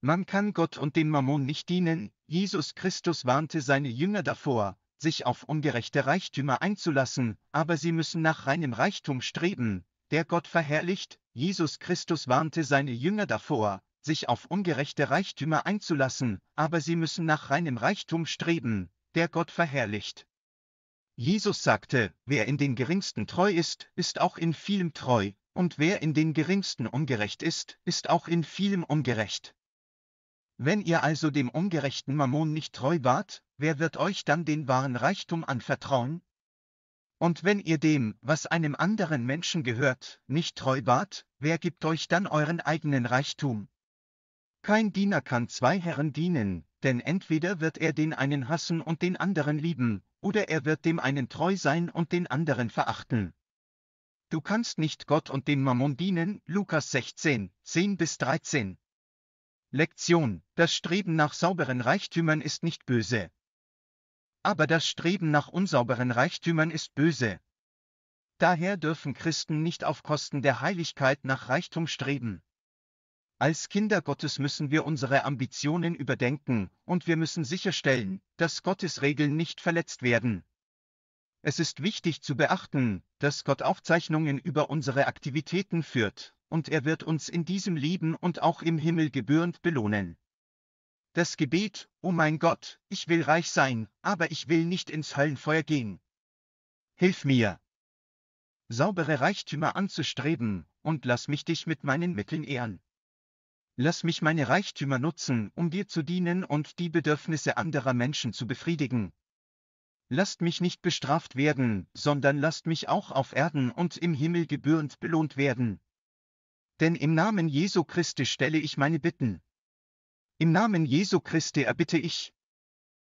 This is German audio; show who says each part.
Speaker 1: Man kann Gott und dem Mammon nicht dienen, Jesus Christus warnte seine Jünger davor, sich auf ungerechte Reichtümer einzulassen, aber sie müssen nach reinem Reichtum streben, der Gott verherrlicht, Jesus Christus warnte seine Jünger davor, sich auf ungerechte Reichtümer einzulassen, aber sie müssen nach reinem Reichtum streben, der Gott verherrlicht. Jesus sagte, wer in den geringsten treu ist, ist auch in vielem treu, und wer in den geringsten ungerecht ist, ist auch in vielem ungerecht. Wenn ihr also dem ungerechten Mammon nicht treu wart, wer wird euch dann den wahren Reichtum anvertrauen? Und wenn ihr dem, was einem anderen Menschen gehört, nicht treu wart, wer gibt euch dann euren eigenen Reichtum? Kein Diener kann zwei Herren dienen, denn entweder wird er den einen hassen und den anderen lieben, oder er wird dem einen treu sein und den anderen verachten. Du kannst nicht Gott und dem Mammon dienen, Lukas 16, 10 bis 13. Lektion, das Streben nach sauberen Reichtümern ist nicht böse. Aber das Streben nach unsauberen Reichtümern ist böse. Daher dürfen Christen nicht auf Kosten der Heiligkeit nach Reichtum streben. Als Kinder Gottes müssen wir unsere Ambitionen überdenken, und wir müssen sicherstellen, dass Gottes Regeln nicht verletzt werden. Es ist wichtig zu beachten, dass Gott Aufzeichnungen über unsere Aktivitäten führt und er wird uns in diesem Leben und auch im Himmel gebührend belohnen. Das Gebet, o oh mein Gott, ich will reich sein, aber ich will nicht ins Höllenfeuer gehen. Hilf mir, saubere Reichtümer anzustreben, und lass mich dich mit meinen Mitteln ehren. Lass mich meine Reichtümer nutzen, um dir zu dienen und die Bedürfnisse anderer Menschen zu befriedigen. Lasst mich nicht bestraft werden, sondern lasst mich auch auf Erden und im Himmel gebührend belohnt werden. Denn im Namen Jesu Christi stelle ich meine Bitten. Im Namen Jesu Christi erbitte ich,